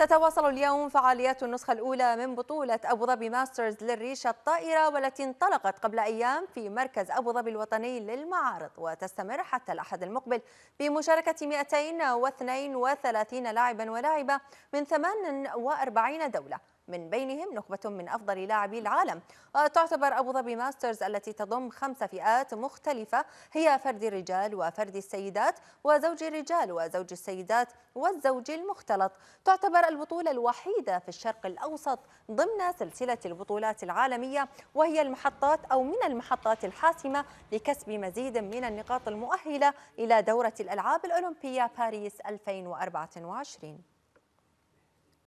تتواصل اليوم فعاليات النسخة الأولى من بطولة أبو ظبي ماسترز للريشة الطائرة والتي انطلقت قبل أيام في مركز أبو ظبي الوطني للمعارض وتستمر حتى الأحد المقبل بمشاركة 232 لاعبا ولاعبة من 48 دولة من بينهم نخبة من أفضل لاعبي العالم آه، تعتبر أبو ظبي ماسترز التي تضم خمس فئات مختلفة هي فرد الرجال وفرد السيدات وزوج الرجال وزوج السيدات والزوج المختلط تعتبر البطولة الوحيدة في الشرق الأوسط ضمن سلسلة البطولات العالمية وهي المحطات أو من المحطات الحاسمة لكسب مزيد من النقاط المؤهلة إلى دورة الألعاب الأولمبية باريس 2024